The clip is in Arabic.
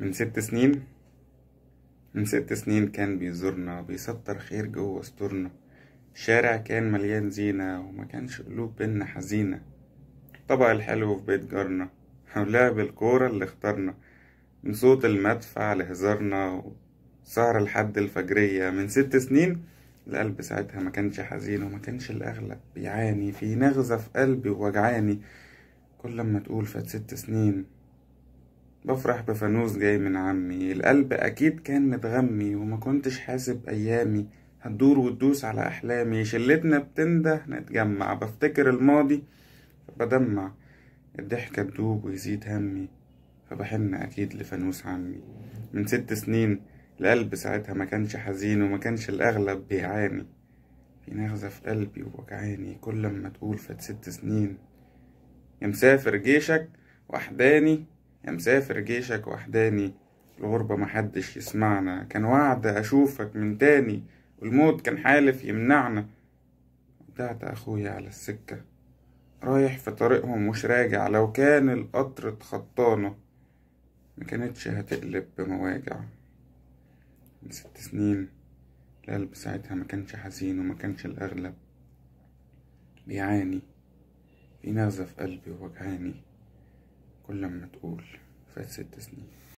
من ست سنين من ست سنين كان بيزورنا بيسطر خير جوه سطورنا الشارع كان مليان زينة وما كانش قلوب بينا حزينة طبع الحلو في بيت جارنا ولعب الكورة اللي اخترنا من صوت المدفع لهزارنا وسهر لحد الفجرية من ست سنين القلب ساعتها ما كانش حزين وما كانش الأغلب بيعاني في نغزة في قلبي ووجعاني كل لما تقول فات ست سنين بفرح بفانوس جاي من عمي القلب أكيد كان متغمي وما كنتش حاسب أيامي هتدور وتدوس على أحلامي شلتنا بتنده نتجمع بفتكر الماضي بدمع الضحكة تدوب ويزيد همي فبحن أكيد لفانوس عمي من ست سنين القلب ساعتها ما كانش حزين وما كانش الأغلب بيعاني في نغزة في قلبي ووجعاني كل ما تقول فات ست سنين يا مسافر جيشك وحداني يا مسافر جيشك وحداني الغربة محدش يسمعنا كان وعد أشوفك من تاني والموت كان حالف يمنعنا ودعت أخويا على السكة رايح في طريقهم مش راجع لو كان القطر اتخطانا مكانتش هتقلب بمواجع من ست سنين القلب ساعتها مكانش حزين ومكانش الأغلب بيعاني في نغزة في قلبي ووجعاني كل ما تقول فات ست سنين